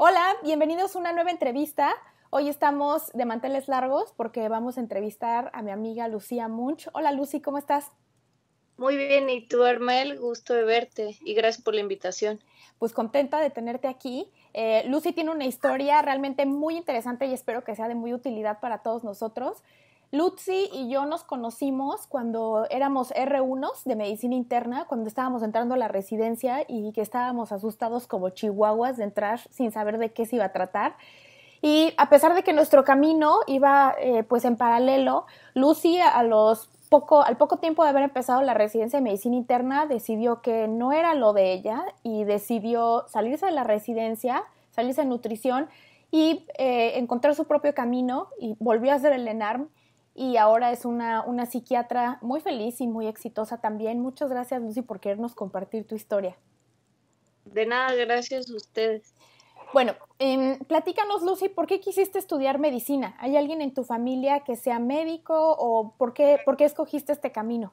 Hola, bienvenidos a una nueva entrevista. Hoy estamos de manteles largos porque vamos a entrevistar a mi amiga Lucía Munch. Hola Lucy, ¿cómo estás? Muy bien, ¿y tú, Armel? Gusto de verte y gracias por la invitación. Pues contenta de tenerte aquí. Eh, Lucy tiene una historia realmente muy interesante y espero que sea de muy utilidad para todos nosotros. Lucy y yo nos conocimos cuando éramos R1 de medicina interna, cuando estábamos entrando a la residencia y que estábamos asustados como chihuahuas de entrar sin saber de qué se iba a tratar. Y a pesar de que nuestro camino iba eh, pues en paralelo, Lucy a los poco, al poco tiempo de haber empezado la residencia de medicina interna decidió que no era lo de ella y decidió salirse de la residencia, salirse de nutrición y eh, encontrar su propio camino y volvió a hacer el ENARM y ahora es una, psiquiatra muy feliz y muy exitosa también. Muchas gracias, Lucy, por querernos compartir tu historia. De nada, gracias a ustedes. Bueno, em, platícanos, Lucy, ¿por qué quisiste estudiar medicina? ¿Hay alguien en tu familia que sea médico o por qué, por escogiste este camino?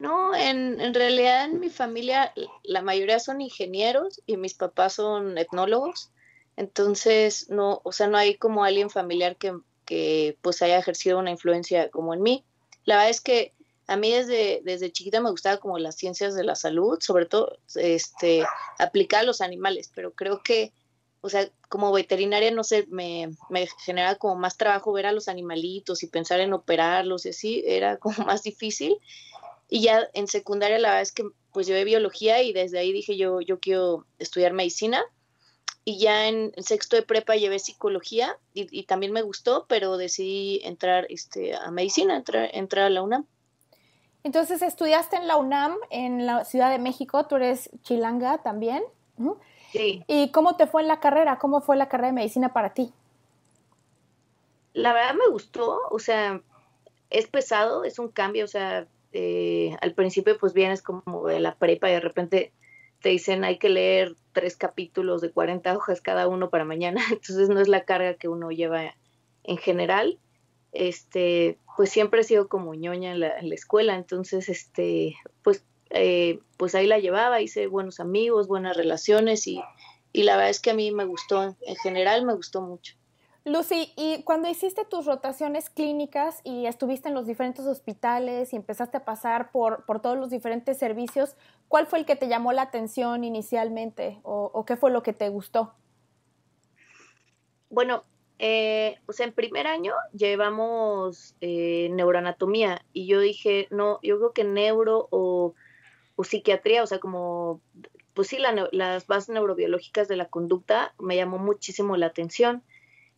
No, en, en, realidad en mi familia la mayoría son ingenieros y mis papás son etnólogos. Entonces, no, o sea, no hay como alguien familiar que, que pues haya ejercido una influencia como en mí. La verdad es que a mí desde, desde chiquita me gustaba como las ciencias de la salud, sobre todo este, aplicar a los animales, pero creo que, o sea, como veterinaria, no sé, me, me generaba como más trabajo ver a los animalitos y pensar en operarlos y así, era como más difícil. Y ya en secundaria la verdad es que pues llevé biología y desde ahí dije yo, yo quiero estudiar medicina y ya en, sexto de prepa llevé psicología y, también me gustó, pero decidí entrar este, a medicina, entrar, a la UNAM. Entonces estudiaste en la UNAM, en la Ciudad de México, tú eres chilanga también. Sí. ¿Y cómo te fue en la carrera? ¿Cómo fue la carrera de medicina para ti? La verdad me gustó, o sea, es pesado, es un cambio, o sea, eh, al principio pues vienes como de la prepa y de repente te dicen hay que leer tres capítulos de 40 hojas cada uno para mañana, entonces no es la carga que uno lleva en general. Este, pues siempre he sido como ñoña en la, en la escuela, entonces este, pues, eh, pues ahí la llevaba, hice buenos amigos, buenas relaciones y, y la verdad es que a mí me gustó, en general me gustó mucho. Lucy, y cuando hiciste tus rotaciones clínicas y estuviste en los diferentes hospitales y empezaste a pasar por, por todos los diferentes servicios, ¿cuál fue el que te llamó la atención inicialmente o, qué fue lo que te gustó? Bueno, eh, pues en primer año llevamos eh, neuroanatomía y yo dije, no, yo creo que neuro o, psiquiatría, o sea, como, pues sí, las bases neurobiológicas de la conducta me llamó muchísimo la atención.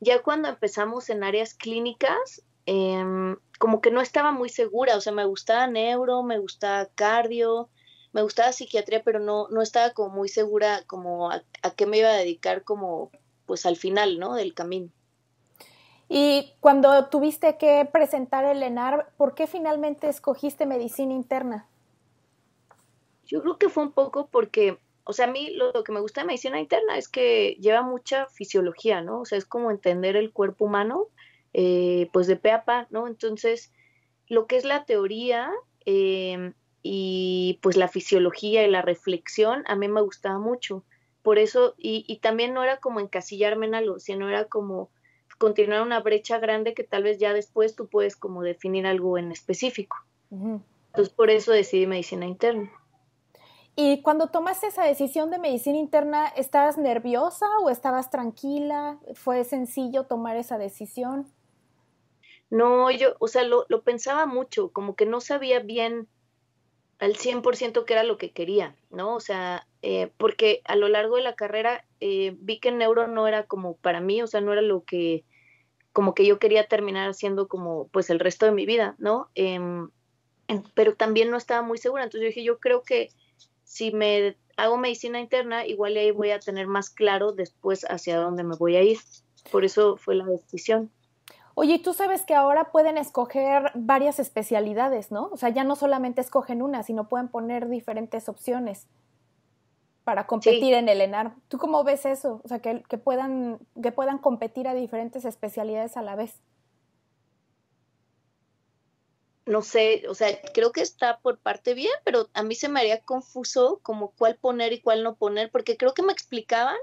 Ya cuando empezamos en áreas clínicas, em, como que no estaba muy segura, o sea, me gustaba neuro, me gustaba cardio, me gustaba psiquiatría, pero no, no estaba como muy segura como a, qué me iba a dedicar como pues al final, ¿no? Del camino. Y cuando tuviste que presentar el ENAR, ¿por qué finalmente escogiste medicina interna? Yo creo que fue un poco porque o sea, a mí lo, que me gusta de medicina interna es que lleva mucha fisiología, ¿no? O sea, es como entender el cuerpo humano, eh, pues de pe a pa, ¿no? Entonces, lo que es la teoría eh, y pues la fisiología y la reflexión, a mí me gustaba mucho. Por eso, y, también no era como encasillarme en algo, sino era como continuar una brecha grande que tal vez ya después tú puedes como definir algo en específico. Entonces, por eso decidí medicina interna. Y cuando tomaste esa decisión de medicina interna, ¿estabas nerviosa o estabas tranquila? ¿Fue sencillo tomar esa decisión? No, yo, o sea, lo, pensaba mucho, como que no sabía bien al 100% qué era lo que quería, ¿no? O sea, eh, porque a lo largo de la carrera eh, vi que el neuro no era como para mí, o sea, no era lo que, como que yo quería terminar haciendo como, pues, el resto de mi vida, ¿no? Em, pero también no estaba muy segura, entonces yo dije, yo creo que si me hago medicina interna, igual ahí voy a tener más claro después hacia dónde me voy a ir. Por eso fue la decisión. Oye, tú sabes que ahora pueden escoger varias especialidades, ¿no? O sea, ya no solamente escogen una, sino pueden poner diferentes opciones para competir en el ENAR. ¿Tú cómo ves eso? O sea, que, que, puedan, que puedan competir a diferentes especialidades a la vez no sé, o sea, creo que está por parte bien, pero a mí se me haría confuso como cuál poner y cuál no poner, porque creo que me explicaban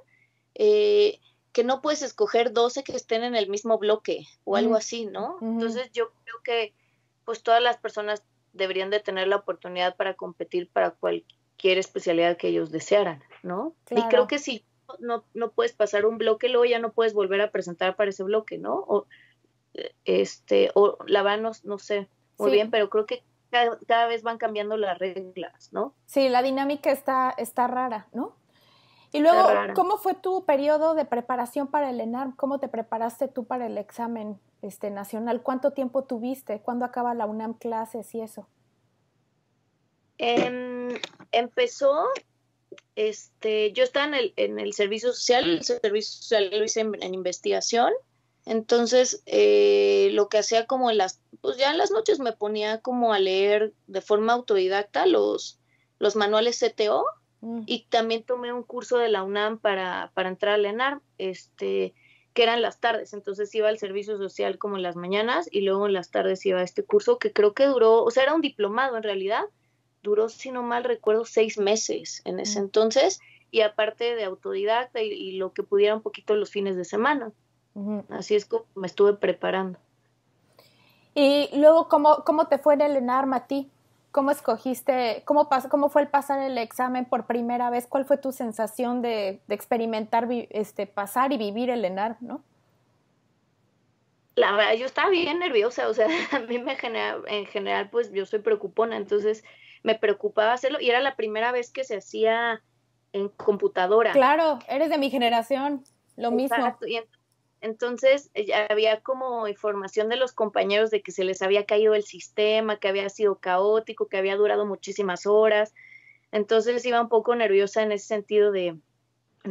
eh, que no puedes escoger 12 que estén en el mismo bloque o algo así, ¿no? Entonces yo creo que pues todas las personas deberían de tener la oportunidad para competir para cualquier especialidad que ellos desearan, ¿no? Y creo que si no, puedes pasar un bloque, luego ya no puedes volver a presentar para ese bloque, ¿no? O, eh, este, o la van, no, no sé, muy bien, pero creo que cada, vez van cambiando las reglas, ¿no? Sí, la dinámica está, está rara, ¿no? Y luego, ¿cómo fue tu periodo de preparación para el ENARM? ¿Cómo te preparaste tú para el examen este, nacional? ¿Cuánto tiempo tuviste? ¿Cuándo acaba la UNAM clases y eso? Em, empezó, este, yo estaba en el, en el servicio social, el servicio social lo hice en investigación, entonces, eh, lo que hacía como en las, pues ya en las noches me ponía como a leer de forma autodidacta los, manuales CTO mm. y también tomé un curso de la UNAM para, para entrar a LENAR, este, que eran las tardes. Entonces iba al servicio social como en las mañanas y luego en las tardes iba a este curso que creo que duró, o sea, era un diplomado en realidad, duró, si no mal recuerdo, seis meses en ese mm. entonces y aparte de autodidacta y lo que pudiera un poquito los fines de semana. Así es como me estuve preparando. Y luego, ¿cómo, cómo te fue en el ENARM a ¿Cómo escogiste, cómo, pasó, cómo fue el pasar el examen por primera vez? ¿Cuál fue tu sensación de, experimentar, este, pasar y vivir el ENARM, no? La verdad, yo estaba bien nerviosa, o sea, a mí me genera, en general, pues yo soy preocupona, entonces me preocupaba hacerlo y era la primera vez que se hacía en computadora. Claro, eres de mi generación, lo mismo. entonces, entonces eh, había como información de los compañeros de que se les había caído el sistema, que había sido caótico, que había durado muchísimas horas. Entonces iba un poco nerviosa en ese sentido de,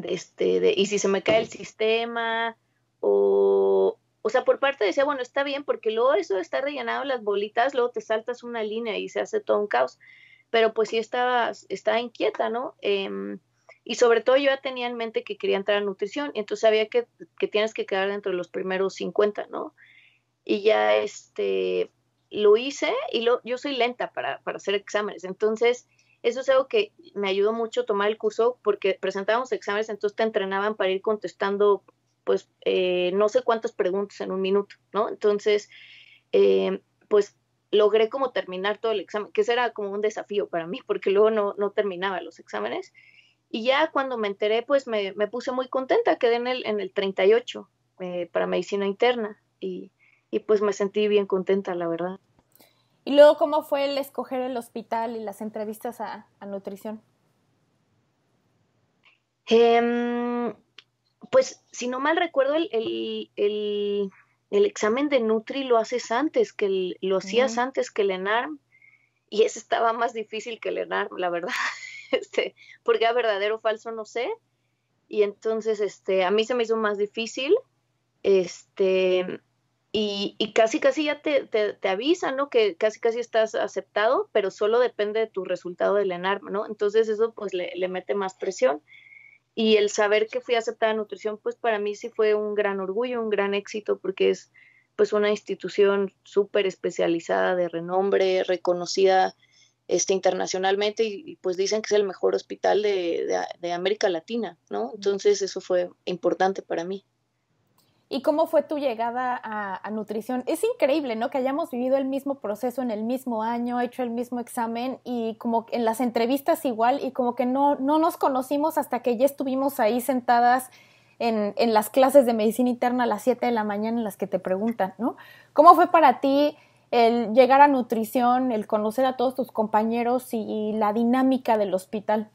este, y si se me cae el sistema, o, o sea, por parte decía, bueno, está bien, porque luego eso está rellenado las bolitas, luego te saltas una línea y se hace todo un caos. Pero pues sí estaba, estaba inquieta, ¿no? Em, y sobre todo yo ya tenía en mente que quería entrar a nutrición, y entonces sabía que, tienes que quedar dentro de los primeros 50, ¿no? Y ya este, lo hice y lo, yo soy lenta para, hacer exámenes, entonces eso es algo que me ayudó mucho tomar el curso porque presentábamos exámenes, entonces te entrenaban para ir contestando pues eh, no sé cuántas preguntas en un minuto, ¿no? Entonces, eh, pues logré como terminar todo el examen, que era como un desafío para mí, porque luego no, no terminaba los exámenes. Y ya cuando me enteré, pues me, puse muy contenta, quedé en el, en el 38 eh, para medicina interna y, pues me sentí bien contenta, la verdad. Y luego, ¿cómo fue el escoger el hospital y las entrevistas a, nutrición? Em, pues, si no mal recuerdo, el, el, el, examen de Nutri lo haces antes, que lo hacías antes que el ENARM, y ese estaba más difícil que el ENARM, la verdad. Este, porque era verdadero o falso, no sé. Y entonces, este, a mí se me hizo más difícil, este, y, y casi, casi ya te, te, avisan, ¿no? Que casi, casi estás aceptado, pero solo depende de tu resultado del ENARM, ¿no? Entonces eso, pues, le, mete más presión. Y el saber que fui aceptada en nutrición, pues, para mí sí fue un gran orgullo, un gran éxito, porque es, pues, una institución súper especializada, de renombre, reconocida este, internacionalmente y, pues dicen que es el mejor hospital de, América Latina, ¿no? Entonces eso fue importante para mí. ¿Y cómo fue tu llegada a, nutrición? Es increíble, ¿no? Que hayamos vivido el mismo proceso en el mismo año, hecho el mismo examen y como en las entrevistas igual y como que no, no nos conocimos hasta que ya estuvimos ahí sentadas en, en las clases de medicina interna a las 7 de la mañana en las que te preguntan, ¿no? ¿Cómo fue para ti? el llegar a nutrición, el conocer a todos tus compañeros y, la dinámica del hospital?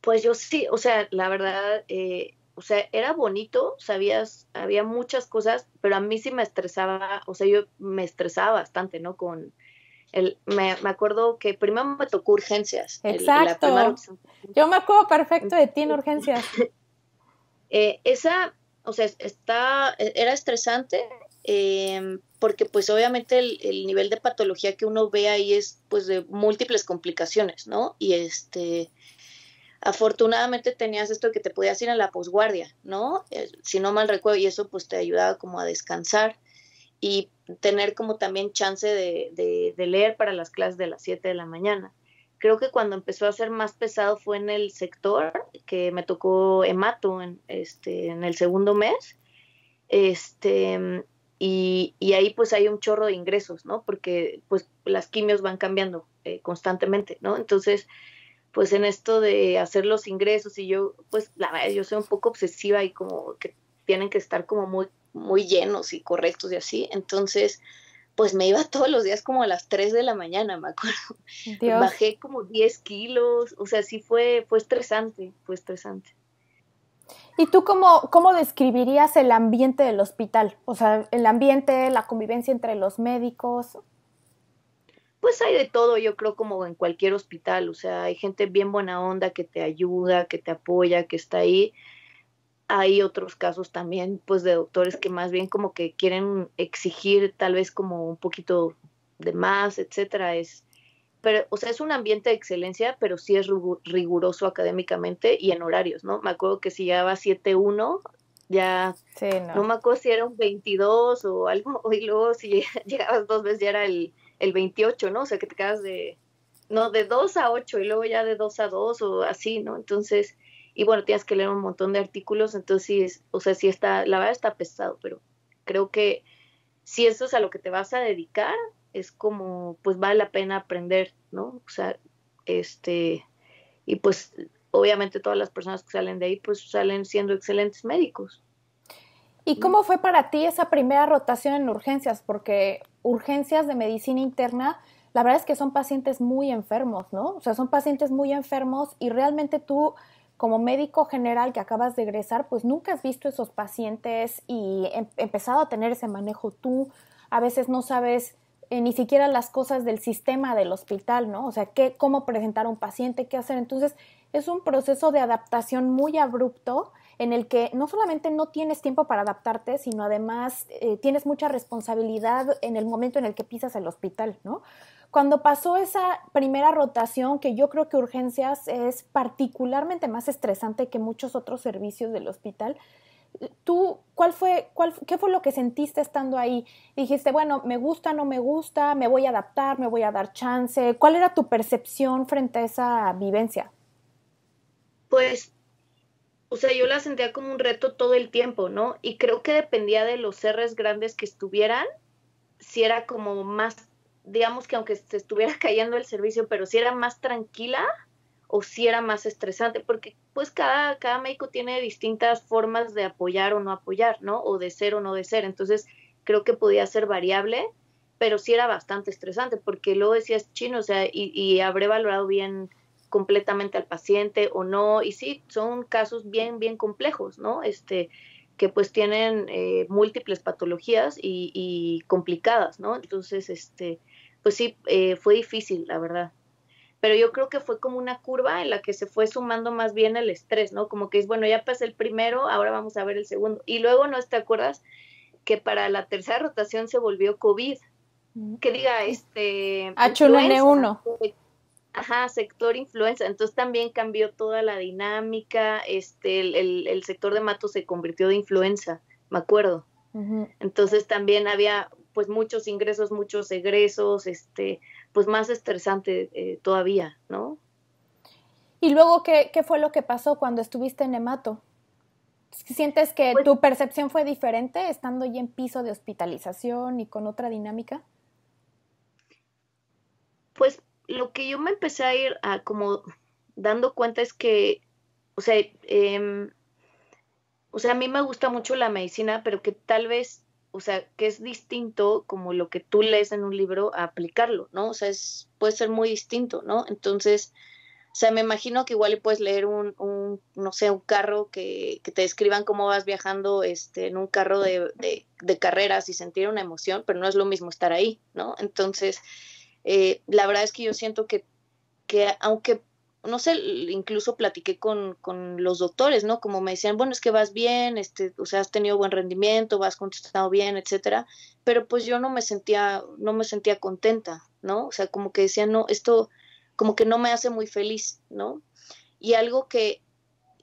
Pues yo sí, o sea, la verdad, eh, o sea, era bonito, sabías, había muchas cosas, pero a mí sí me estresaba, o sea, yo me estresaba bastante, ¿no? Con el, me, acuerdo que primero me tocó urgencias. Exacto. yo me acuerdo perfecto de ti en urgencias. Eh, esa, o sea, está, e, era estresante, Em, porque pues obviamente el, nivel de patología que uno ve ahí es pues de múltiples complicaciones, ¿no? Y este, afortunadamente tenías esto que te podías ir a la posguardia, ¿no? Eh, si no mal recuerdo, y eso pues te ayudaba como a descansar y tener como también chance de, leer para las clases de las 7 de la mañana. Creo que cuando empezó a ser más pesado fue en el sector que me tocó hemato en, este, en el segundo mes. Este, y, y, ahí pues hay un chorro de ingresos, ¿no? Porque pues las quimios van cambiando eh, constantemente, ¿no? Entonces, pues en esto de hacer los ingresos y yo, pues la verdad, yo soy un poco obsesiva y como que tienen que estar como muy, muy llenos y correctos y así. Entonces, pues me iba todos los días como a las 3 de la mañana, me acuerdo. Bajé como 10 kilos, o sea, sí fue, fue estresante, fue estresante. ¿Y tú cómo, cómo describirías el ambiente del hospital? O sea, el ambiente, la convivencia entre los médicos. Pues hay de todo, yo creo, como en cualquier hospital. O sea, hay gente bien buena onda que te ayuda, que te apoya, que está ahí. Hay otros casos también, pues, de doctores que más bien como que quieren exigir tal vez como un poquito de más, etcétera. Es, pero, o sea, es un ambiente de excelencia, pero sí es riguroso académicamente y en horarios, ¿no? Me acuerdo que si llegaba 7-1, ya, sí, no. me acuerdo si era un 22 o algo, y luego si llegabas dos veces ya era el, el 28, ¿no? O sea, que te quedas de, no, de 2 a 8 y luego ya de 2 a 2 o así, ¿no? Entonces, y bueno, tienes que leer un montón de artículos, entonces sí, o sea, sí está, la verdad está pesado, pero creo que si eso es a lo que te vas a dedicar, es como, pues vale la pena aprender, ¿no? O sea, este, y pues obviamente todas las personas que salen de ahí, pues salen siendo excelentes médicos. ¿Y cómo fue para ti esa primera rotación en urgencias? Porque urgencias de medicina interna, la verdad es que son pacientes muy enfermos, ¿no? O sea, son pacientes muy enfermos y realmente tú, como médico general que acabas de egresar, pues nunca has visto esos pacientes y em-, empezado a tener ese manejo tú. A veces no sabes eh, ni siquiera las cosas del sistema del hospital, ¿no? O sea, qué, cómo presentar a un paciente, qué hacer. Entonces, es un proceso de adaptación muy abrupto en el que no solamente no tienes tiempo para adaptarte, sino además eh, tienes mucha responsabilidad en el momento en el que pisas el hospital, ¿no? Cuando pasó esa primera rotación, que yo creo que urgencias es particularmente más estresante que muchos otros servicios del hospital, tú, ¿cuál fue, qué fue lo que sentiste estando ahí? Dijiste, bueno, me gusta, no me gusta, me voy a adaptar, me voy a dar chance. ¿Cuál era tu percepción frente a esa vivencia? Pues, o sea, yo la sentía como un reto todo el tiempo, ¿no? Y creo que dependía de los R's grandes que estuvieran, si era como más, digamos que aunque se estuviera cayendo el servicio, pero si era más tranquila, o si era más estresante, porque pues cada, cada médico tiene distintas formas de apoyar o no apoyar, ¿no? O de ser o no de ser. Entonces, creo que podía ser variable, pero sí era bastante estresante, porque luego decías chino, o sea, y, habré valorado bien completamente al paciente o no. Y sí, son casos bien, bien complejos, ¿no? Este, que pues tienen eh, múltiples patologías y, complicadas, ¿no? Entonces, este, pues sí, eh, fue difícil, la verdad pero yo creo que fue como una curva en la que se fue sumando más bien el estrés, ¿no? Como que es, bueno, ya pasé el primero, ahora vamos a ver el segundo. Y luego, ¿no te acuerdas? Que para la tercera rotación se volvió COVID. Mm. Que diga, este... H1N1. Ajá, sector influenza. Entonces también cambió toda la dinámica, este, el, el, sector de mato se convirtió de influenza, me acuerdo. Entonces también había pues muchos ingresos, muchos egresos, este, pues más estresante eh, todavía, ¿no? Y luego, ¿qué, fue lo que pasó cuando estuviste en hemato? ¿Sientes que pues tu percepción fue diferente estando ya en piso de hospitalización y con otra dinámica? Pues lo que yo me empecé a ir a como dando cuenta es que, o sea, em, o sea, a mí me gusta mucho la medicina, pero que tal vez o sea, que es distinto como lo que tú lees en un libro a aplicarlo, ¿no? O sea, es, puede ser muy distinto, ¿no? Entonces, o sea, me imagino que igual puedes leer un, un no sé, un carro que, que, te describan cómo vas viajando este, en un carro de, de, carreras y sentir una emoción, pero no es lo mismo estar ahí, ¿no? Entonces, eh, la verdad es que yo siento que, que aunque no sé, incluso platiqué con, los doctores, ¿no? Como me decían, bueno, es que vas bien, este, o sea, has tenido buen rendimiento, vas contestado bien, etcétera, pero pues yo no me sentía, no me sentía contenta, ¿no? O sea, como que decía no, esto como que no me hace muy feliz, ¿no? Y algo que,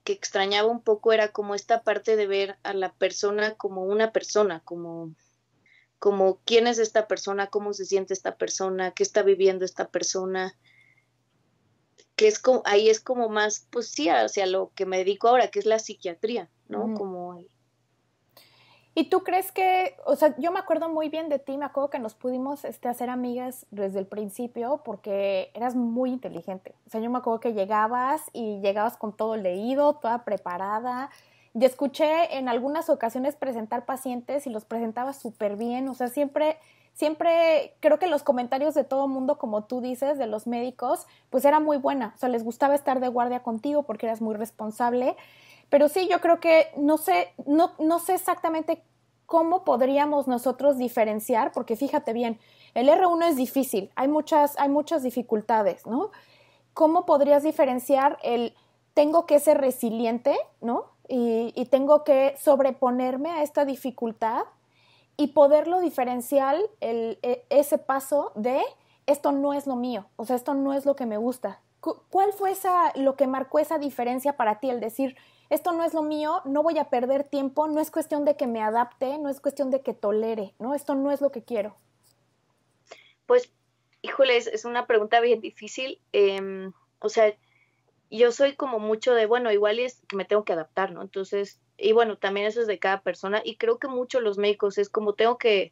que extrañaba un poco era como esta parte de ver a la persona como una persona, como como quién es esta persona, cómo se siente esta persona, qué está viviendo esta persona, que es como, ahí es como más, pues sí, sea lo que me dedico ahora, que es la psiquiatría, ¿no? como ¿Y tú crees que, o sea, yo me acuerdo muy bien de ti, me acuerdo que nos pudimos este, hacer amigas desde el principio porque eras muy inteligente. O sea, yo me acuerdo que llegabas y llegabas con todo leído, toda preparada, y escuché en algunas ocasiones presentar pacientes y los presentaba súper bien, o sea, siempre siempre creo que los comentarios de todo mundo, como tú dices, de los médicos, pues era muy buena. O sea, les gustaba estar de guardia contigo porque eras muy responsable. Pero sí, yo creo que no sé, no, no sé exactamente cómo podríamos nosotros diferenciar, porque fíjate bien, el R1 es difícil, hay muchas, hay muchas dificultades, ¿no? ¿Cómo podrías diferenciar el tengo que ser resiliente, ¿no? y, tengo que sobreponerme a esta dificultad y poderlo diferenciar el, e, ese paso de esto no es lo mío, o sea, esto no es lo que me gusta. ¿Cuál fue esa, lo que marcó esa diferencia para ti? El decir, esto no es lo mío, no voy a perder tiempo, no es cuestión de que me adapte, no es cuestión de que tolere, ¿no? Esto no es lo que quiero. Pues, híjole, es, es una pregunta bien difícil. Em, o sea, yo soy como mucho de, bueno, igual es que me tengo que adaptar, ¿no? Entonces, y bueno, también eso es de cada persona y creo que muchos los médicos es como tengo que,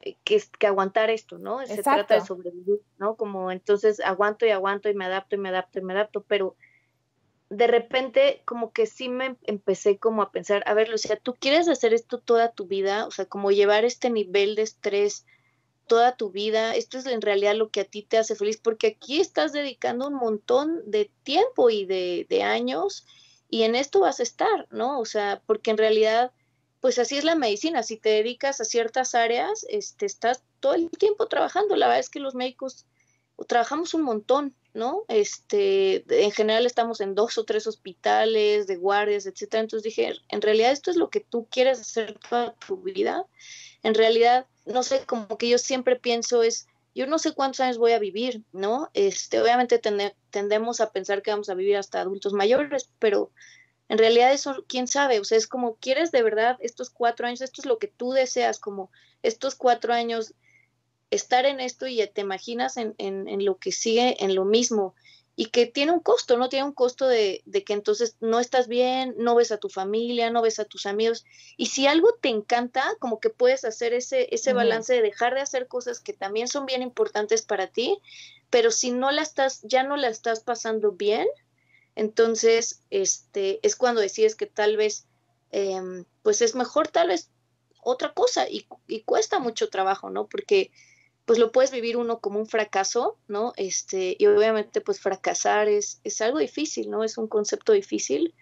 eh, que, aguantar esto, ¿no? Se trata de sobrevivir, ¿no? Como entonces aguanto y aguanto y me adapto y me adapto y me adapto, pero de repente como que sí me em, empecé como a pensar, a ver, Lucía, ¿tú quieres hacer esto toda tu vida? O sea, como llevar este nivel de estrés toda tu vida, esto es en realidad lo que a ti te hace feliz, porque aquí estás dedicando un montón de tiempo y de, años y en esto vas a estar, ¿no? O sea, porque en realidad, pues así es la medicina, si te dedicas a ciertas áreas, este, estás todo el tiempo trabajando, la verdad es que los médicos trabajamos un montón, ¿no? Este, en general estamos en dos o tres hospitales, de guardias, etcétera. Entonces dije, en realidad esto es lo que tú quieres hacer toda tu vida. En realidad, no sé, como que yo siempre pienso es, yo no sé cuántos años voy a vivir, ¿no? Este, obviamente tendemos a pensar que vamos a vivir hasta adultos mayores, pero en realidad eso, quién sabe, o sea, es como, ¿quieres de verdad estos cuatro años? Esto es lo que tú deseas, como estos cuatro años, estar en esto y te imaginas en, en, en lo que sigue, en lo mismo y que tiene un costo, ¿no? Tiene un costo de, de, que entonces no estás bien, no ves a tu familia, no ves a tus amigos. Y si algo te encanta, como que puedes hacer ese, ese balance de dejar de hacer cosas que también son bien importantes para ti, pero si no la estás, ya no la estás pasando bien, entonces este, es cuando decides que tal vez, em, pues es mejor tal vez otra cosa y, y cuesta mucho trabajo, ¿no? Porque pues lo puedes vivir uno como un fracaso, ¿no? Este, y obviamente pues fracasar es, es algo difícil, ¿no? Es un concepto difícil.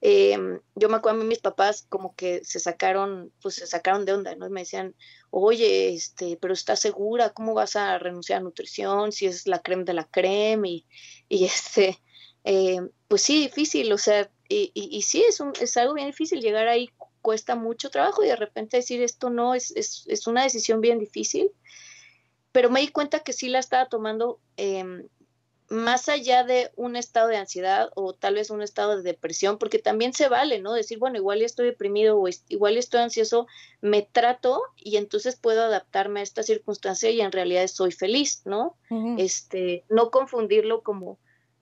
Eh, yo me acuerdo a mí mis papás como que se sacaron, pues se sacaron de onda, ¿no? me decían, oye, este, pero ¿estás segura? ¿Cómo vas a renunciar a nutrición si es la crema de la crema? Y, y este, eh, pues sí, difícil, o sea, y, y, y sí, es, un, es algo bien difícil llegar ahí, cuesta mucho trabajo y de repente decir esto no, es, es, es una decisión bien difícil pero me di cuenta que sí la estaba tomando em, más allá de un estado de ansiedad o tal vez un estado de depresión, porque también se vale, ¿no? Decir, bueno, igual ya estoy deprimido o igual estoy ansioso, me trato y entonces puedo adaptarme a esta circunstancia y en realidad soy feliz, ¿no? Este, no confundirlo como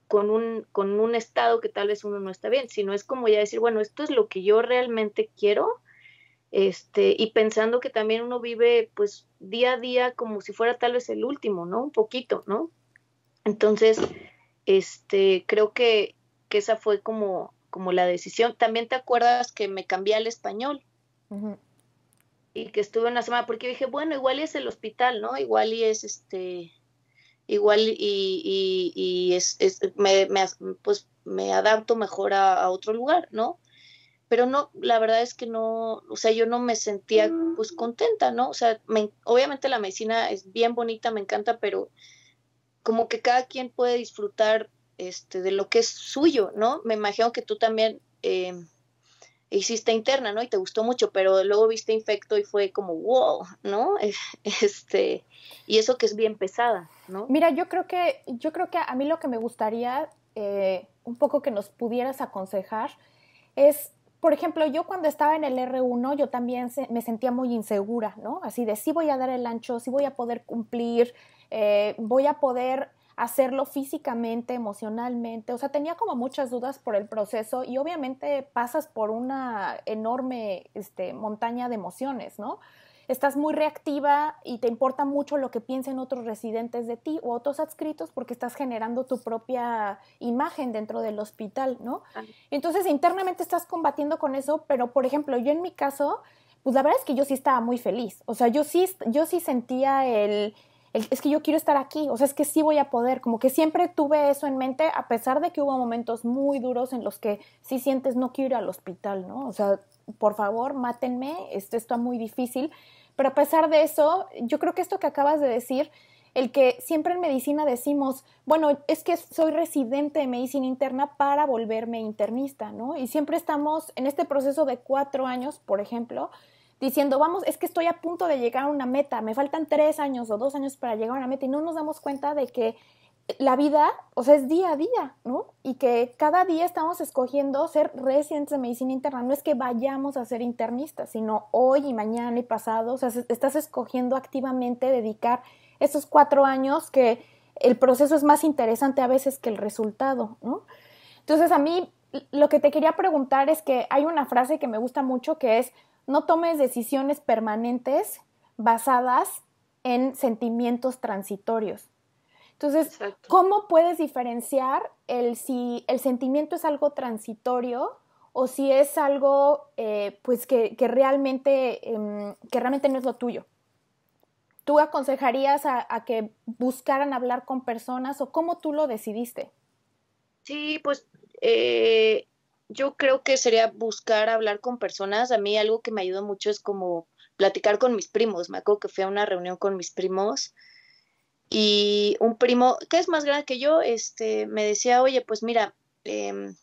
con un, con un estado que tal vez uno no está bien, sino es como ya decir, bueno, esto es lo que yo realmente quiero, este, y pensando que también uno vive pues día a día como si fuera tal vez el último, ¿no? Un poquito, ¿no? Entonces, este, creo que, que esa fue como, como la decisión. También te acuerdas que me cambié al español y que estuve una semana porque dije, bueno, igual es el hospital, ¿no? Igual y es este, igual y, y, es, me, me, pues me adapto mejor a otro lugar, ¿no? pero no, la verdad es que no, o sea, yo no me sentía pues mm. contenta, ¿no? O sea, obviamente la medicina es bien bonita, me encanta, pero como que cada quien puede disfrutar este, de lo que es suyo, ¿no? Me imagino que tú también eh, hiciste interna, ¿no? Y te gustó mucho, pero luego viste infecto y fue como, wow, ¿no? Este, y eso que es bien pesada, ¿no? Mira, yo creo que, yo creo que a mí lo que me gustaría eh, un poco que nos pudieras aconsejar es por ejemplo, yo cuando estaba en el R1, yo también me sentía muy insegura, ¿no? Así de, sí voy a dar el ancho, si voy a poder cumplir, eh, voy a poder hacerlo físicamente, emocionalmente. O sea, tenía como muchas dudas por el proceso y obviamente pasas por una enorme este, montaña de emociones, ¿no? estás muy reactiva y te importa mucho lo que piensen otros residentes de ti o otros adscritos porque estás generando tu propia imagen dentro del hospital, ¿no? Ah. Entonces internamente estás combatiendo con eso, pero por ejemplo, yo en mi caso, pues la verdad es que yo sí estaba muy feliz, o sea, yo sí, yo sí sentía el, el... Es que yo quiero estar aquí, o sea, es que sí voy a poder, como que siempre tuve eso en mente, a pesar de que hubo momentos muy duros en los que sí sientes no quiero ir al hospital, ¿no? O sea, por favor, mátenme, este, esto está muy difícil. Pero a pesar de eso, yo creo que esto que acabas de decir, el que siempre en medicina decimos, bueno, es que soy residente de medicina interna para volverme internista, ¿no? Y siempre estamos en este proceso de cuatro años, por ejemplo, diciendo, vamos, es que estoy a punto de llegar a una meta, me faltan tres años o dos años para llegar a una meta y no nos damos cuenta de que la vida, o sea, es día a día, ¿no? Y que cada día estamos escogiendo ser residentes de medicina interna. No es que vayamos a ser internistas, sino hoy y mañana y pasado. O sea, estás escogiendo activamente dedicar esos cuatro años que el proceso es más interesante a veces que el resultado, ¿no? Entonces, a mí lo que te quería preguntar es que hay una frase que me gusta mucho que es, no tomes decisiones permanentes basadas en sentimientos transitorios. Entonces, ¿cómo puedes diferenciar el si el sentimiento es algo transitorio o si es algo eh, pues que, realmente, em, que realmente no es lo tuyo? ¿Tú aconsejarías a, que buscaran hablar con personas o cómo tú lo decidiste? Sí, pues eh, yo creo que sería buscar hablar con personas. A mí algo que me ayuda mucho es como platicar con mis primos. Me acuerdo que fui a una reunión con mis primos y un primo, que es más grande que yo, este, me decía, oye, pues mira, em,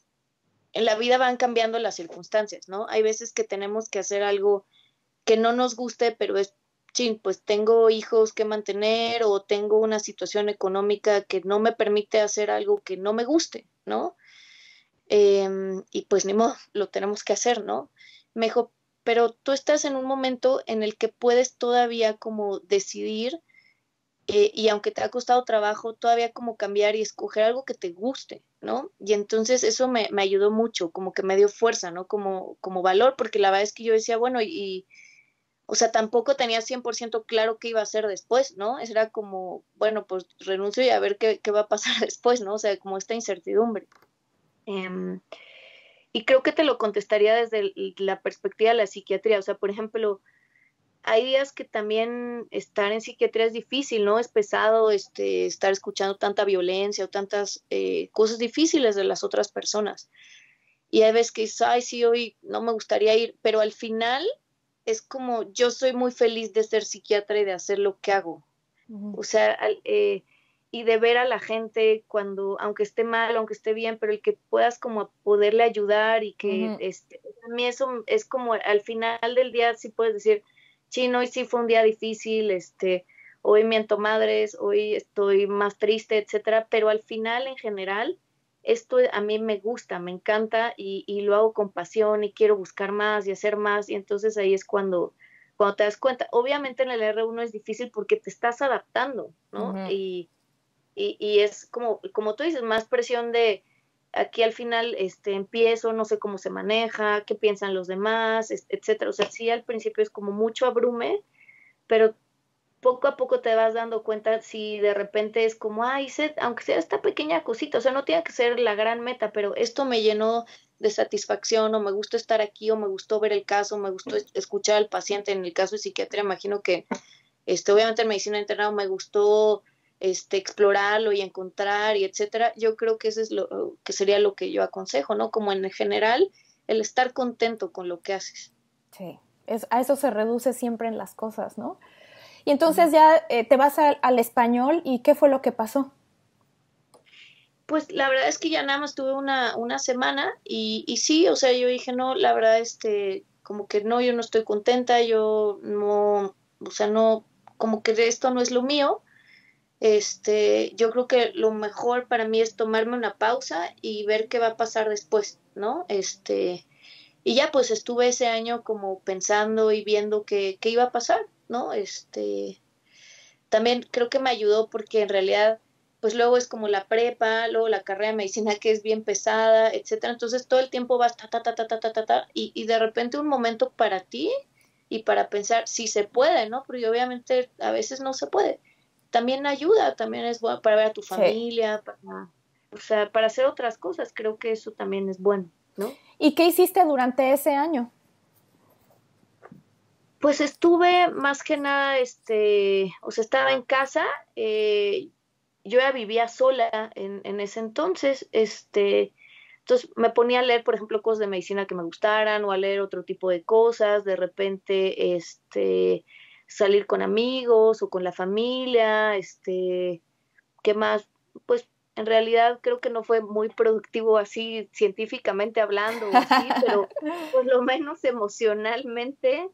en la vida van cambiando las circunstancias, ¿no? Hay veces que tenemos que hacer algo que no nos guste, pero es, ching, pues tengo hijos que mantener o tengo una situación económica que no me permite hacer algo que no me guste, ¿no? Em, y pues ni modo, lo tenemos que hacer, ¿no? Me dijo, pero tú estás en un momento en el que puedes todavía como decidir eh, y aunque te ha costado trabajo, todavía como cambiar y escoger algo que te guste, ¿no? Y entonces eso me, ayudó mucho, como que me dio fuerza, ¿no? Como, como valor, porque la verdad es que yo decía, bueno, y, o sea, tampoco tenía 100% claro qué iba a hacer después, ¿no? Era como, bueno, pues renuncio y a ver qué, qué va a pasar después, ¿no? O sea, como esta incertidumbre. Em, y creo que te lo contestaría desde la perspectiva de la psiquiatría, o sea, por ejemplo hay días que también estar en psiquiatría es difícil, ¿no? Es pesado este, estar escuchando tanta violencia o tantas eh, cosas difíciles de las otras personas. Y hay veces que dices, ay, sí, hoy no me gustaría ir, pero al final es como, yo soy muy feliz de ser psiquiatra y de hacer lo que hago. O sea, eh, y de ver a la gente cuando, aunque esté mal, aunque esté bien, pero el que puedas como poderle ayudar y que, este, a mí eso es como, al final del día sí puedes decir, chino, hoy sí fue un día difícil, este, hoy miento madres, hoy estoy más triste, etcétera, pero al final, en general, esto a mí me gusta, me encanta y, y, lo hago con pasión y quiero buscar más y hacer más y entonces ahí es cuando, cuando te das cuenta. Obviamente en el R1 es difícil porque te estás adaptando, ¿no? y, y, y, es como, como tú dices, más presión de aquí al final este, empiezo, no sé cómo se maneja, qué piensan los demás, etcétera. O sea, sí al principio es como mucho abrume, pero poco a poco te vas dando cuenta si de repente es como, ay, hice, aunque sea esta pequeña cosita, o sea, no tiene que ser la gran meta, pero esto me llenó de satisfacción, o me gustó estar aquí, o me gustó ver el caso, o me gustó escuchar al paciente, en el caso de psiquiatría, imagino que, este, obviamente en medicina entrenado me gustó este, explorarlo y encontrar y etcétera, yo creo que eso es lo que sería lo que yo aconsejo, ¿no? Como en general, el estar contento con lo que haces. Sí, es, a eso se reduce siempre en las cosas, ¿no? Y entonces ya eh, te vas al español y ¿qué fue lo que pasó? Pues la verdad es que ya nada más tuve una, una semana y, y sí, o sea, yo dije, no, la verdad, este, como que no, yo no estoy contenta, yo no, o sea, no, como que esto no es lo mío este, yo creo que lo mejor para mí es tomarme una pausa y ver qué va a pasar después, ¿no? Este, y ya pues estuve ese año como pensando y viendo qué, qué iba a pasar, ¿no? Este, también creo que me ayudó porque en realidad, pues luego es como la prepa, luego la carrera de medicina que es bien pesada, etcétera. Entonces todo el tiempo vas ta, ta, ta, ta, ta, ta, ta, y, y de repente un momento para ti y para pensar si se puede, ¿no? Porque obviamente a veces no se puede también ayuda, también es bueno para ver a tu familia, para, o sea, para hacer otras cosas, creo que eso también es bueno, ¿no? ¿Y qué hiciste durante ese año? Pues estuve más que nada, este, o sea, estaba en casa, eh, yo ya vivía sola en, en, ese entonces, este, entonces me ponía a leer, por ejemplo, cosas de medicina que me gustaran o a leer otro tipo de cosas, de repente, este, salir con amigos o con la familia, este, ¿qué más? Pues en realidad creo que no fue muy productivo así científicamente hablando, pero por lo menos emocionalmente.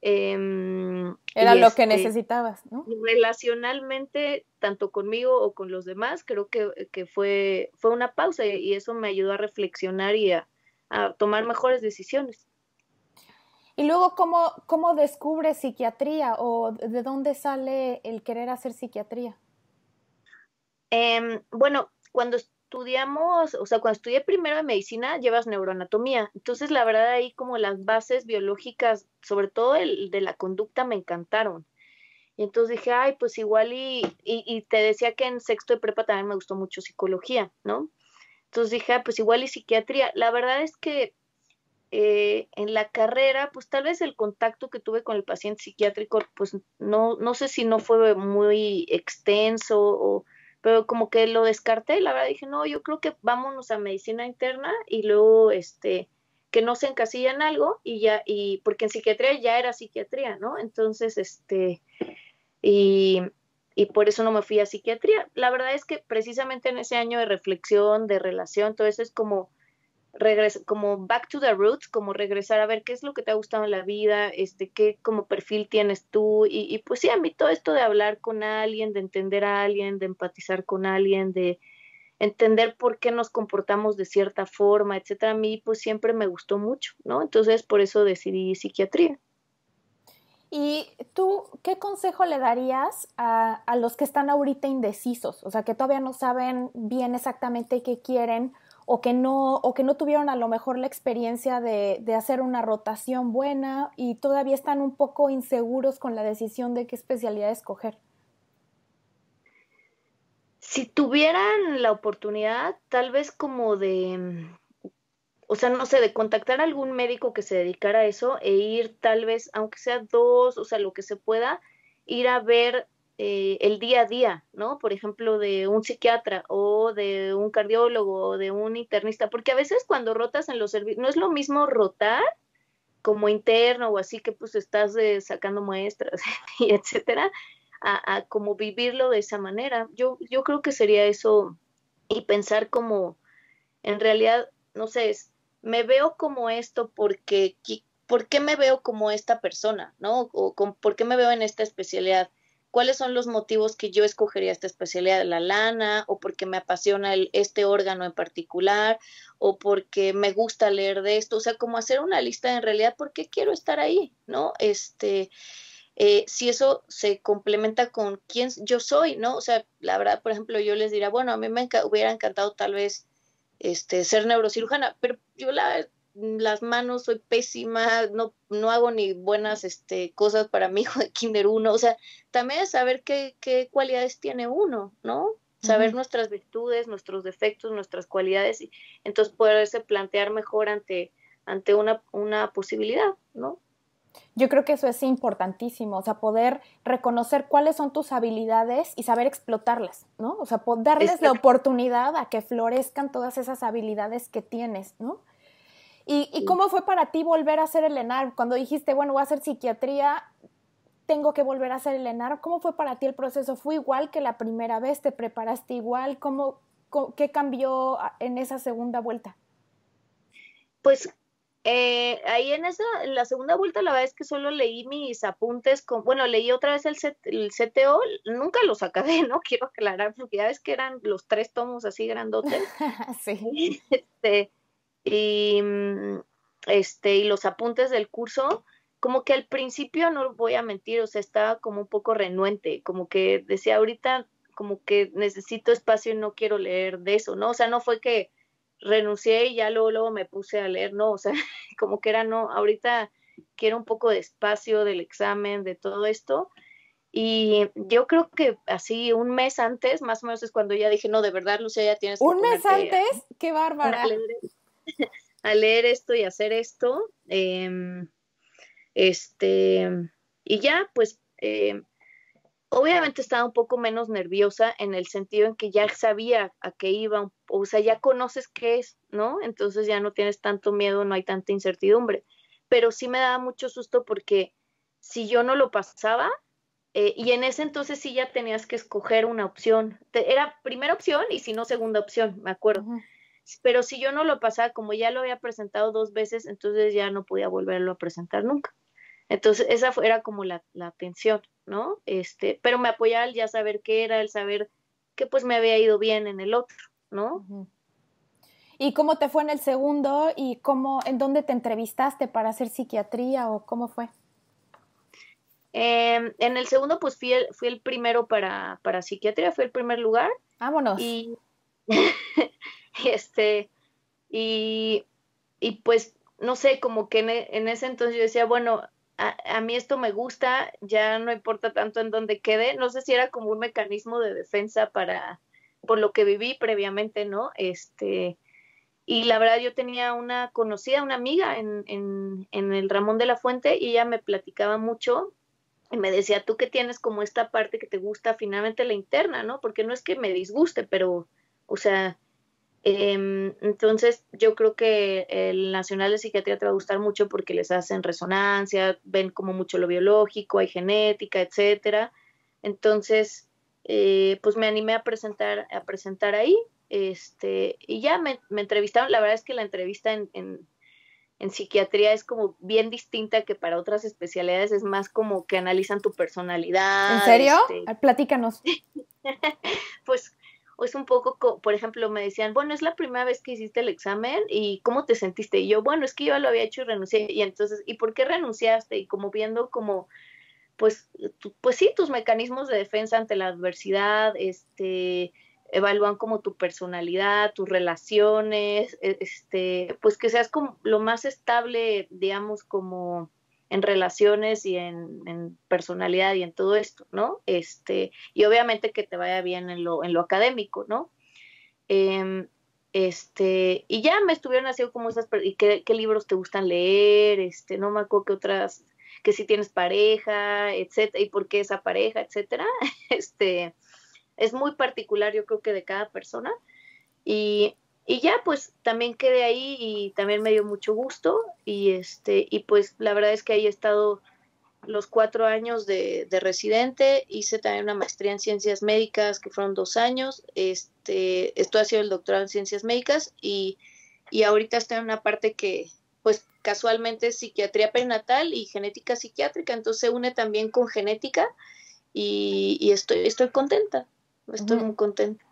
Em, Era lo que este, necesitabas, ¿no? Relacionalmente, tanto conmigo o con los demás, creo que, fue, fue una pausa y, eso me ayudó a reflexionar y a tomar mejores decisiones. Y luego, ¿cómo, cómo descubre psiquiatría o de dónde sale el querer hacer psiquiatría? Em, bueno, cuando estudiamos, o sea, cuando estudié primero de medicina, llevas neuroanatomía. Entonces, la verdad, ahí como las bases biológicas, sobre todo el de la conducta, me encantaron. Y entonces dije, ay, pues igual y, y, te decía que en sexto de prepa también me gustó mucho psicología, ¿no? Entonces dije, ah, pues igual y psiquiatría. La verdad es que eh, en la carrera, pues tal vez el contacto que tuve con el paciente psiquiátrico, pues no, no sé si no fue muy extenso, o, pero como que lo descarté, la verdad dije, no, yo creo que vámonos a medicina interna y luego, este, que no se encasilla en algo y ya, y porque en psiquiatría ya era psiquiatría, ¿no? Entonces, este, y, y por eso no me fui a psiquiatría. La verdad es que precisamente en ese año de reflexión, de relación, todo eso es como regresar, como back to the roots, como regresar a ver qué es lo que te ha gustado en la vida, este, qué como perfil tienes tú, y, pues sí, a mí todo esto de hablar con alguien, de entender a alguien, de empatizar con alguien, de entender por qué nos comportamos de cierta forma, etcétera, a mí pues siempre me gustó mucho, ¿no? Entonces por eso decidí psiquiatría. ¿Y tú qué consejo le darías a, a, los que están ahorita indecisos? O sea, que todavía no saben bien exactamente qué quieren o que no, o que no tuvieron a lo mejor la experiencia de, de, hacer una rotación buena y todavía están un poco inseguros con la decisión de qué especialidad escoger? Si tuvieran la oportunidad, tal vez como de, o sea, no sé, de contactar a algún médico que se dedicara a eso e ir tal vez, aunque sea dos, o sea, lo que se pueda, ir a ver eh, el día a día, ¿no? Por ejemplo, de un psiquiatra o de un cardiólogo o de un internista, porque a veces cuando rotas en los servicios, no es lo mismo rotar como interno o así que pues estás eh, sacando muestras y etcétera, a, a, como vivirlo de esa manera. Yo, yo creo que sería eso y pensar como, en realidad, no sé, es, me veo como esto porque, ¿por qué me veo como esta persona? ¿No? O ¿por qué me veo en esta especialidad? cuáles son los motivos que yo escogería esta especialidad de la lana o porque me apasiona el, este órgano en particular o porque me gusta leer de esto, o sea, como hacer una lista en realidad porque quiero estar ahí, ¿no? Este, eh, si eso se complementa con quién yo soy, ¿no? O sea, la verdad, por ejemplo, yo les diría, bueno, a mí me hubiera encantado tal vez este, ser neurocirujana, pero yo la las manos soy pésima, no, no hago ni buenas este, cosas para mi hijo de Kinder 1. O sea, también saber qué, qué cualidades tiene uno, ¿no? Saber nuestras virtudes, nuestros defectos, nuestras cualidades, y entonces poderse plantear mejor ante, ante una, una posibilidad, ¿no? Yo creo que eso es importantísimo, o sea, poder reconocer cuáles son tus habilidades y saber explotarlas, ¿no? O sea, darles la oportunidad a que florezcan todas esas habilidades que tienes, ¿no? ¿Y, ¿Y, cómo fue para ti volver a hacer el ENAR? Cuando dijiste, bueno, voy a hacer psiquiatría, tengo que volver a hacer el ENAR. ¿Cómo fue para ti el proceso? ¿Fue igual que la primera vez? ¿Te preparaste igual? ¿Cómo, qué cambió en esa segunda vuelta? Pues eh, ahí en esa, en la segunda vuelta, la verdad es que solo leí mis apuntes, con, bueno, leí otra vez el, el CTO, nunca los acabé, ¿no? Quiero aclarar, porque ya ves que eran los tres tomos así grandotes. sí. Este, y, mm, este, y los apuntes del curso, como que al principio, no voy a mentir, o sea, estaba como un poco renuente, como que decía ahorita, como que necesito espacio y no quiero leer de eso, ¿no? O sea, no fue que renuncié y ya luego, luego me puse a leer, no, o sea, como que era, no, ahorita quiero un poco de espacio del examen, de todo esto. Y yo creo que así un mes antes, más o menos es cuando ya dije, no, de verdad, Lucía, ya tienes... Un mes antes, qué bárbara. a leer esto y hacer esto. Em, este, y ya, pues, em, obviamente estaba un poco menos nerviosa en el sentido en que ya sabía a qué iba, o sea, ya conoces qué es, ¿no? Entonces ya no tienes tanto miedo, no hay tanta incertidumbre. Pero sí me daba mucho susto porque si yo no lo pasaba, eh, y en ese entonces sí ya tenías que escoger una opción. era primera opción y si no, segunda opción, me acuerdo pero si yo no lo pasaba, como ya lo había presentado dos veces, entonces ya no podía volverlo a presentar nunca. Entonces, esa era como la, la tensión, ¿no? Este, pero me apoyaba el ya saber qué era, el saber qué pues me había ido bien en el otro, ¿no? ¿Y cómo te fue en el segundo y cómo, en dónde te entrevistaste para hacer psiquiatría o cómo fue? Em, en el segundo, pues fui el, fui el primero para, para psiquiatría, fue el primer lugar. Vámonos. Y Este, y, y pues, no sé, como que en, e, ese entonces yo decía, bueno, a, mí esto me gusta, ya no importa tanto en dónde quede. No sé si era como un mecanismo de defensa para, por lo que viví previamente, ¿no? Este, y la verdad yo tenía una conocida, una amiga en, en, en el Ramón de la Fuente y ella me platicaba mucho y me decía, tú que tienes como esta parte que te gusta finalmente la interna, ¿no? Porque no es que me disguste, pero, o sea, Em, entonces, yo creo que el Nacional de Psiquiatría te va a gustar mucho porque les hacen resonancia, ven como mucho lo biológico, hay genética, etcétera. Entonces, eh, pues me animé a presentar, a presentar ahí. Este, y ya me, entrevistaron. La verdad es que la entrevista en, psiquiatría es como bien distinta que para otras especialidades. Es más como que analizan tu personalidad. ¿En serio? Este platícanos. pues o es un poco, por ejemplo, me decían, bueno, es la primera vez que hiciste el examen y cómo te sentiste. Y yo, bueno, es que yo lo había hecho y renuncié. Y entonces, ¿y por qué renunciaste? Y como viendo como, pues, pues sí, tus mecanismos de defensa ante la adversidad, este, evalúan como tu personalidad, tus relaciones, e, este, pues que seas como lo más estable, digamos, como en relaciones y en, personalidad y en todo esto, ¿no? Este, y obviamente que te vaya bien en lo, en lo académico, ¿no? Em, este, y ya me estuvieron haciendo como esas, ¿y qué, libros te gustan leer? Este, no me acuerdo que otras, que si tienes pareja, etcétera, y por qué esa pareja, etcétera. Este, es muy particular, yo creo que de cada persona. Y, y ya pues también quedé ahí y también me dio mucho gusto y este y pues la verdad es que ahí he estado los cuatro años de, residente hice también una maestría en ciencias médicas que fueron dos años este esto ha el doctorado en ciencias médicas y, y ahorita estoy en una parte que pues casualmente es psiquiatría prenatal y genética psiquiátrica entonces se une también con genética y, y estoy estoy contenta estoy muy contenta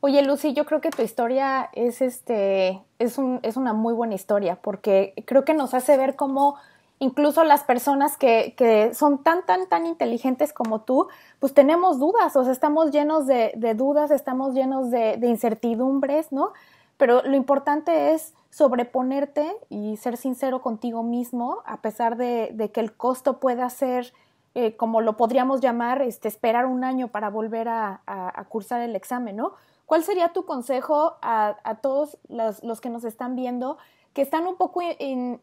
Oye, Lucy, yo creo que tu historia es este es, un, es una muy buena historia porque creo que nos hace ver cómo incluso las personas que, que, son tan, tan, tan inteligentes como tú, pues tenemos dudas, o sea, estamos llenos de, de dudas, estamos llenos de, incertidumbres, ¿no? Pero lo importante es sobreponerte y ser sincero contigo mismo, a pesar de, de que el costo pueda ser, eh, como lo podríamos llamar, este, esperar un año para volver a cursar el examen, ¿no? ¿Cuál sería tu consejo a, todos los, que nos están viendo que están un poco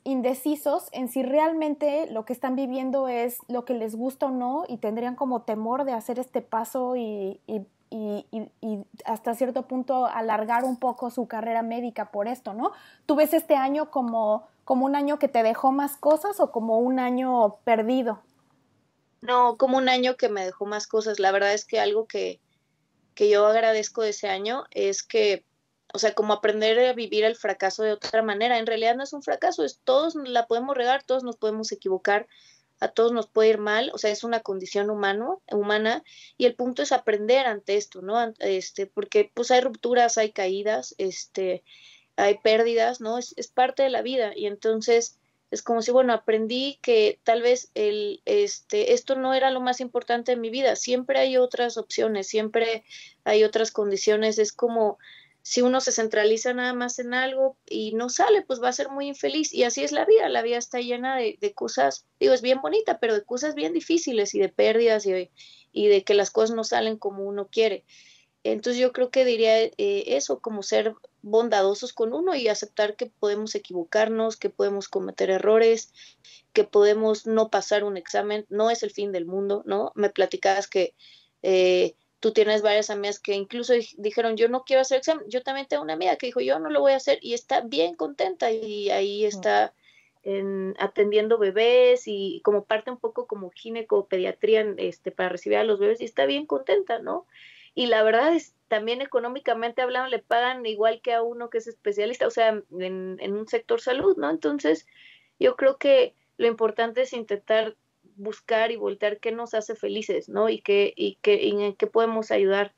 indecisos en si realmente lo que están viviendo es lo que les gusta o no y tendrían como temor de hacer este paso y, y hasta cierto punto alargar un poco su carrera médica por esto, ¿no? ¿Tú ves este año como, como un año que te dejó más cosas o como un año perdido? No, como un año que me dejó más cosas. La verdad es que algo que, que yo agradezco de ese año es que, o sea, como aprender a vivir el fracaso de otra manera. En realidad no es un fracaso, es todos la podemos regar, todos nos podemos equivocar, a todos nos puede ir mal, o sea, es una condición humano, humana y el punto es aprender ante esto, ¿no? Este, porque pues hay rupturas, hay caídas, este, hay pérdidas, ¿no? Es, es parte de la vida y entonces es como si, bueno, aprendí que tal vez el, este, esto no era lo más importante de mi vida, siempre hay otras opciones, siempre hay otras condiciones, es como si uno se centraliza nada más en algo y no sale, pues va a ser muy infeliz. Y así es la vida, la vida está llena de, de cosas, digo, es bien bonita, pero de cosas bien difíciles y de pérdidas y, y de que las cosas no salen como uno quiere. Entonces yo creo que diría eh, eso, como ser bondadosos con uno y aceptar que podemos equivocarnos, que podemos cometer errores, que podemos no pasar un examen, no es el fin del mundo, ¿no? Me platicabas que eh, tú tienes varias amigas que incluso dijeron, yo no quiero hacer examen, yo también tengo una amiga que dijo, yo no lo voy a hacer y está bien contenta y ahí está en, atendiendo bebés y como parte un poco como ginecopediatría este, para recibir a los bebés y está bien contenta, ¿no? y la verdad es también económicamente hablando le pagan igual que a uno que es especialista, o sea, en, un sector salud, ¿no? Entonces, yo creo que lo importante es intentar buscar y voltear qué nos hace felices, ¿no? Y qué, y qué, en qué podemos ayudar,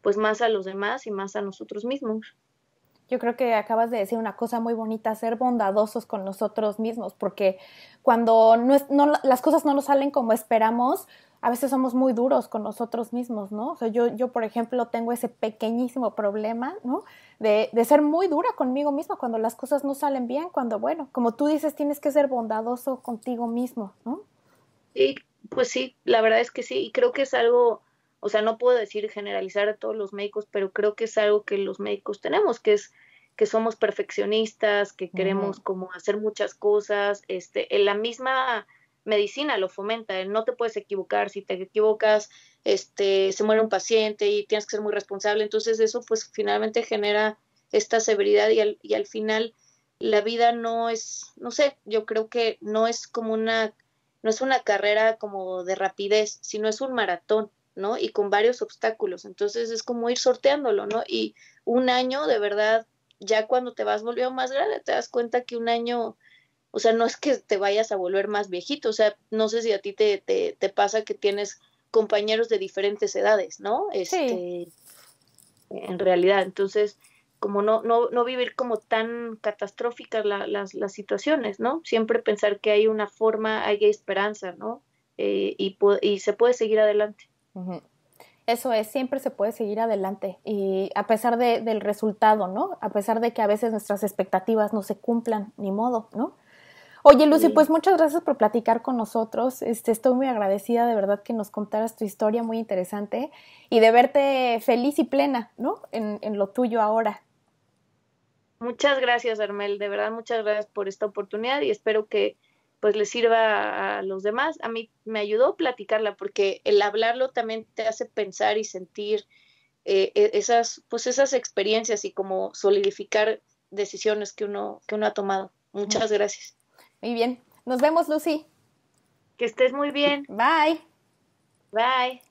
pues más a los demás y más a nosotros mismos. Yo creo que acabas de decir una cosa muy bonita, ser bondadosos con nosotros mismos, porque cuando no, no las cosas no nos salen como esperamos, a veces somos muy duros con nosotros mismos, ¿no? O sea, yo, yo por ejemplo, tengo ese pequeñísimo problema, ¿no? De, de, ser muy dura conmigo misma cuando las cosas no salen bien, cuando, bueno, como tú dices, tienes que ser bondadoso contigo mismo, ¿no? Sí, pues sí, la verdad es que sí, y creo que es algo, o sea, no puedo decir generalizar a todos los médicos, pero creo que es algo que los médicos tenemos, que es que somos perfeccionistas, que queremos como hacer muchas cosas, este, en la misma medicina lo fomenta, no te puedes equivocar, si te equivocas, este, se muere un paciente y tienes que ser muy responsable, entonces eso pues finalmente genera esta severidad y al, final la vida no es, no sé, yo creo que no es como una, no es una carrera como de rapidez, sino es un maratón, ¿no? Y con varios obstáculos, entonces es como ir sorteándolo, ¿no? Y un año de verdad, ya cuando te vas volviendo más grande, te das cuenta que un año o sea, no es que te vayas a volver más viejito, o sea, no sé si a ti te, te, pasa que tienes compañeros de diferentes edades, ¿no? Este, En realidad, entonces, como no, no, no vivir como tan catastróficas las, las, situaciones, ¿no? Siempre pensar que hay una forma, hay esperanza, ¿no? Eh, y, y se puede seguir adelante. Eso es, siempre se puede seguir adelante y a pesar de, del resultado, ¿no? A pesar de que a veces nuestras expectativas no se cumplan, ni modo, ¿no? Oye, Lucy, pues muchas gracias por platicar con nosotros. Este, estoy muy agradecida de verdad que nos contaras tu historia muy interesante y de verte feliz y plena, ¿no? En, lo tuyo ahora. Muchas gracias, Armel. De verdad, muchas gracias por esta oportunidad y espero que pues le sirva a los demás. A mí me ayudó platicarla porque el hablarlo también te hace pensar y sentir eh, e-, esas, pues esas experiencias y como solidificar decisiones que uno, que uno ha tomado. Muchas gracias. Muy bien. Nos vemos, Lucy. Que estés muy bien. Bye. Bye.